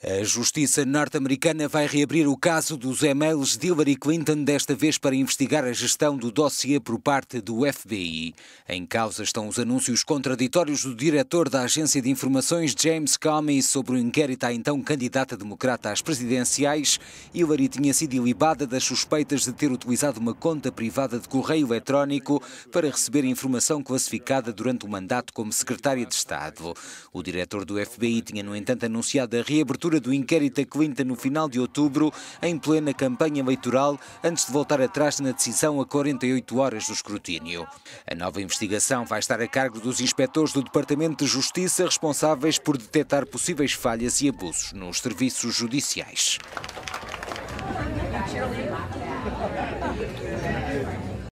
A justiça norte-americana vai reabrir o caso dos e-mails de Hillary Clinton, desta vez para investigar a gestão do dossiê por parte do FBI. Em causa estão os anúncios contraditórios do diretor da Agência de Informações, James Comey, sobre o inquérito à então candidata democrata às presidenciais. Hillary tinha sido ilibada das suspeitas de ter utilizado uma conta privada de correio eletrónico para receber informação classificada durante o mandato como secretária de Estado. O diretor do FBI tinha, no entanto, anunciado a reabertura abertura do inquérito a Clinton no final de outubro, em plena campanha eleitoral, antes de voltar atrás na decisão a 48 horas do escrutínio. A nova investigação vai estar a cargo dos inspectores do Departamento de Justiça responsáveis por detectar possíveis falhas e abusos nos serviços judiciais.